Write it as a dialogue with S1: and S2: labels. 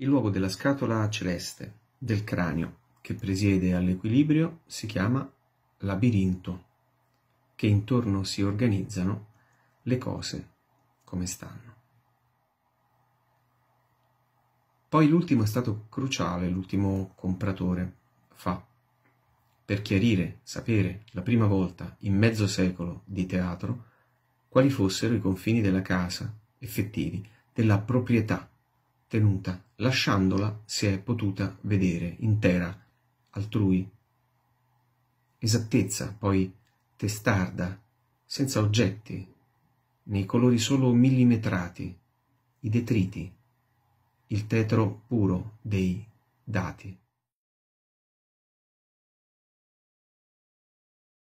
S1: Il
S2: luogo della scatola
S3: celeste, del cranio, che presiede all'equilibrio, si chiama labirinto, che intorno si organizzano le cose come stanno. Poi l'ultimo è stato cruciale, l'ultimo compratore fa. Per chiarire, sapere, la prima volta, in mezzo secolo di teatro, quali fossero i confini della casa, effettivi, della proprietà tenuta, lasciandola, si è potuta, vedere intera, altrui. Esattezza, poi testarda, senza oggetti, nei colori solo millimetrati, i detriti, il tetro puro dei
S1: dati.